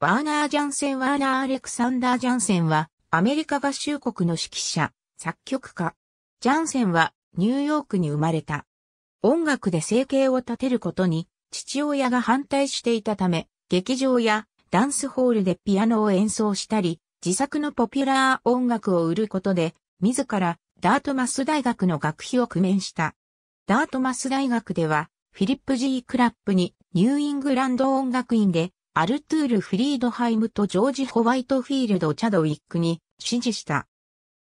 バーナー・ジャンセン・ワーナー・アレクサンダー・ジャンセンは、アメリカ合衆国の指揮者、作曲家。ジャンセンは、ニューヨークに生まれた。音楽で生計を立てることに、父親が反対していたため、劇場やダンスホールでピアノを演奏したり、自作のポピュラー音楽を売ることで、自らダートマス大学の学費を工面した。ダートマス大学では、フィリップ・ G・ クラップにニューイングランド音楽院でアルトゥール・フリードハイムとジョージ・ホワイトフィールド・チャドウィックに指示した。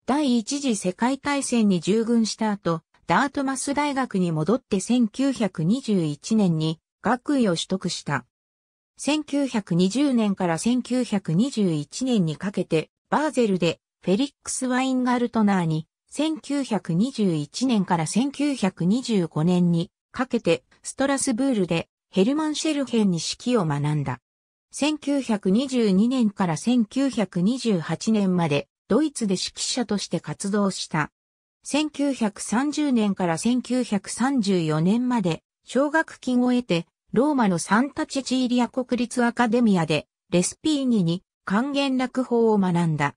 第一次世界大戦に従軍した後、ダートマス大学に戻って1921年に学位を取得した。1920年から1921年にかけて、バーゼルでフェリックス・ワインガルトナーに、1921年から1925年にかけて、ストラスブールでヘルマン・シェルヘンに指揮を学んだ。1922年から1928年までドイツで指揮者として活動した。1930年から1934年まで奨学金を得てローマのサンタチチーリア国立アカデミアでレスピーニに還元落法を学んだ。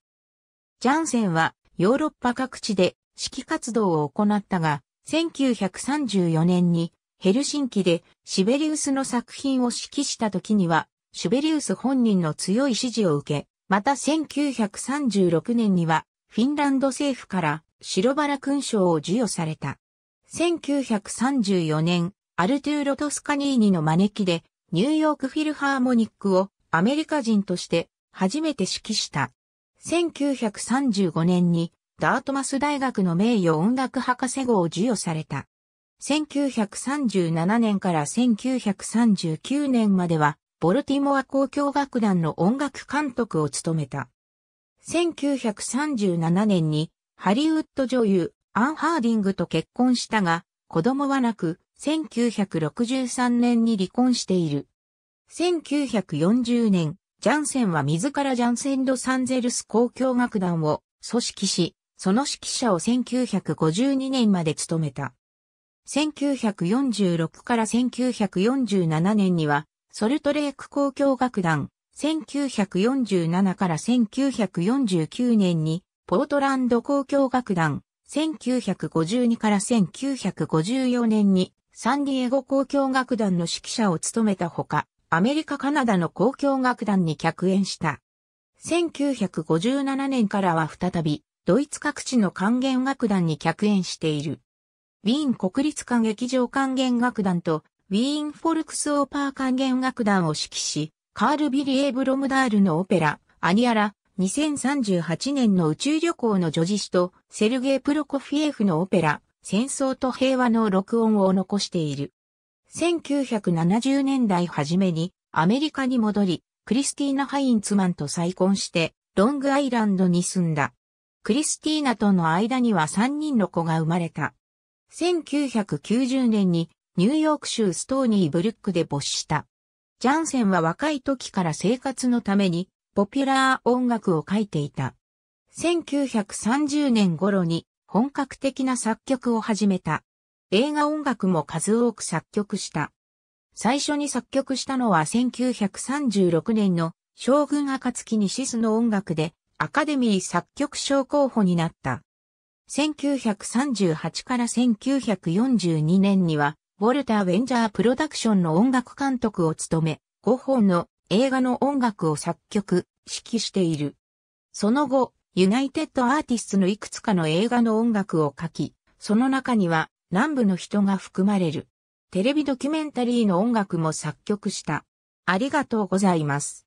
ジャンセンはヨーロッパ各地で指揮活動を行ったが、1934年にヘルシンキでシベリウスの作品を指揮した時にはシュベリウス本人の強い支持を受け、また1936年には、フィンランド政府から白バラ勲章を授与された。1934年、アルトゥーロ・トスカニーニの招きで、ニューヨークフィルハーモニックをアメリカ人として初めて指揮した。1935年にダートマス大学の名誉音楽博士号を授与された。1937年から1939年まではボルティモア交響楽団の音楽監督を務めた。1937年にハリウッド女優アン・ハーディングと結婚したが、子供はなく、1963年に離婚している。1940年、ジャンセンは自らジャンセン・ロサンゼルス交響楽団を組織し、その指揮者を1952年まで務めた。1946から1947年には、ソルトレーク交響楽団、1947から1949年に、ポートランド交響楽団、1952から1954年に、サンディエゴ交響楽団の指揮者を務めたほか、アメリカ・カナダの交響楽団に客演した。1957年からは再び、ドイツ各地の還元楽団に客演している。ウィーン国立歌劇場還元楽団とウィーン・フォルクス・オーパー管弦楽団を指揮し、カール・ビリエ・ブロムダールのオペラ、アニアラ、2038年の宇宙旅行の女子誌と、セルゲイ・プロコフィエフのオペラ、戦争と平和の録音を残している。1970年代初めに、アメリカに戻り、クリスティーナ・ハインツマンと再婚して、ロングアイランドに住んだ。クリスティーナとの間には3人の子が生まれた。1990年にニューヨーク州ストーニーブルックで没した。ジャンセンは若い時から生活のために、ポピュラー音楽を書いていた。1930年頃に本格的な作曲を始めた。映画音楽も数多く作曲した。最初に作曲したのは1936年の将軍暁にシスの音楽でアカデミー作曲賞候補になった。1938から1942年にはウォルター・ウェンジャー・プロダクションの音楽監督を務め、5本の映画の音楽を作曲、指揮している。その後、ユナイテッド・アーティストのいくつかの映画の音楽を書き、その中には南部の人が含まれる。テレビドキュメンタリーの音楽も作曲した。ありがとうございます。